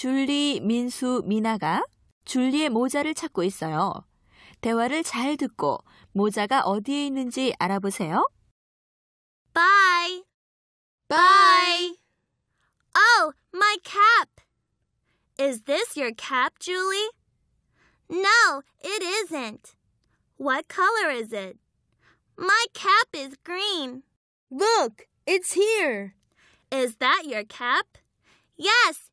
줄리, 민수, 미나가 줄리의 모자를 찾고 있어요. 대화를 잘 듣고 모자가 어디에 있는지 알아보세요. Bye. Bye. Oh, my cap. Is this your cap, Julie? No, it isn't. What color is it? My cap is green. Look, it's here. Is that your cap? Yes,